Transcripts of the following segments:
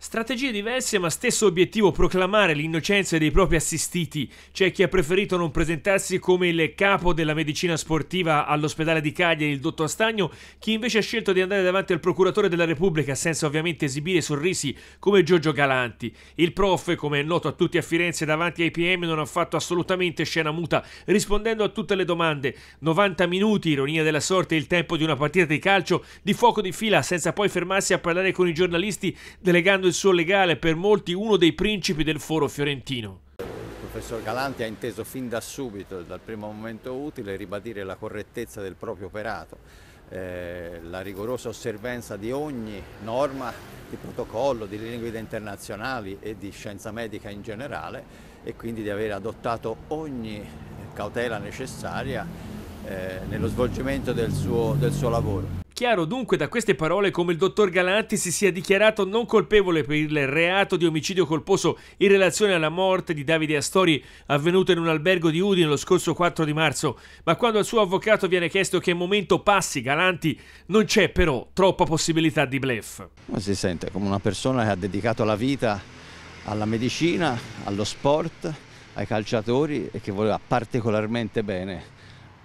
Strategie diverse ma stesso obiettivo proclamare l'innocenza dei propri assistiti. C'è chi ha preferito non presentarsi come il capo della medicina sportiva all'ospedale di Cagliari, il dottor Stagno, chi invece ha scelto di andare davanti al procuratore della Repubblica senza ovviamente esibire sorrisi come Giorgio Galanti. Il prof, come è noto a tutti a Firenze, davanti ai PM non ha fatto assolutamente scena muta, rispondendo a tutte le domande. 90 minuti, ironia della sorte, il tempo di una partita di calcio, di fuoco di fila, senza poi fermarsi a parlare con i giornalisti, delegando il suo legale, per molti uno dei principi del foro fiorentino. Il professor Galanti ha inteso fin da subito, dal primo momento utile, ribadire la correttezza del proprio operato, eh, la rigorosa osservanza di ogni norma di protocollo, di linee guida internazionali e di scienza medica in generale e quindi di aver adottato ogni cautela necessaria eh, nello svolgimento del suo, del suo lavoro. Chiaro dunque da queste parole come il dottor Galanti si sia dichiarato non colpevole per il reato di omicidio colposo in relazione alla morte di Davide Astori avvenuto in un albergo di Udine lo scorso 4 di marzo, ma quando al suo avvocato viene chiesto che momento passi Galanti non c'è però troppa possibilità di blef. Ma si sente come una persona che ha dedicato la vita alla medicina, allo sport, ai calciatori e che voleva particolarmente bene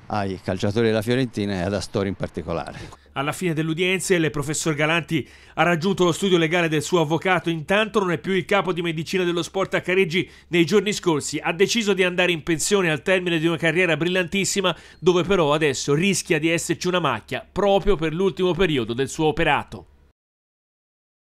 ai calciatori della Fiorentina e ad Astori in particolare. Alla fine dell'udienza il professor Galanti ha raggiunto lo studio legale del suo avvocato, intanto non è più il capo di medicina dello sport a Careggi nei giorni scorsi, ha deciso di andare in pensione al termine di una carriera brillantissima dove però adesso rischia di esserci una macchia proprio per l'ultimo periodo del suo operato.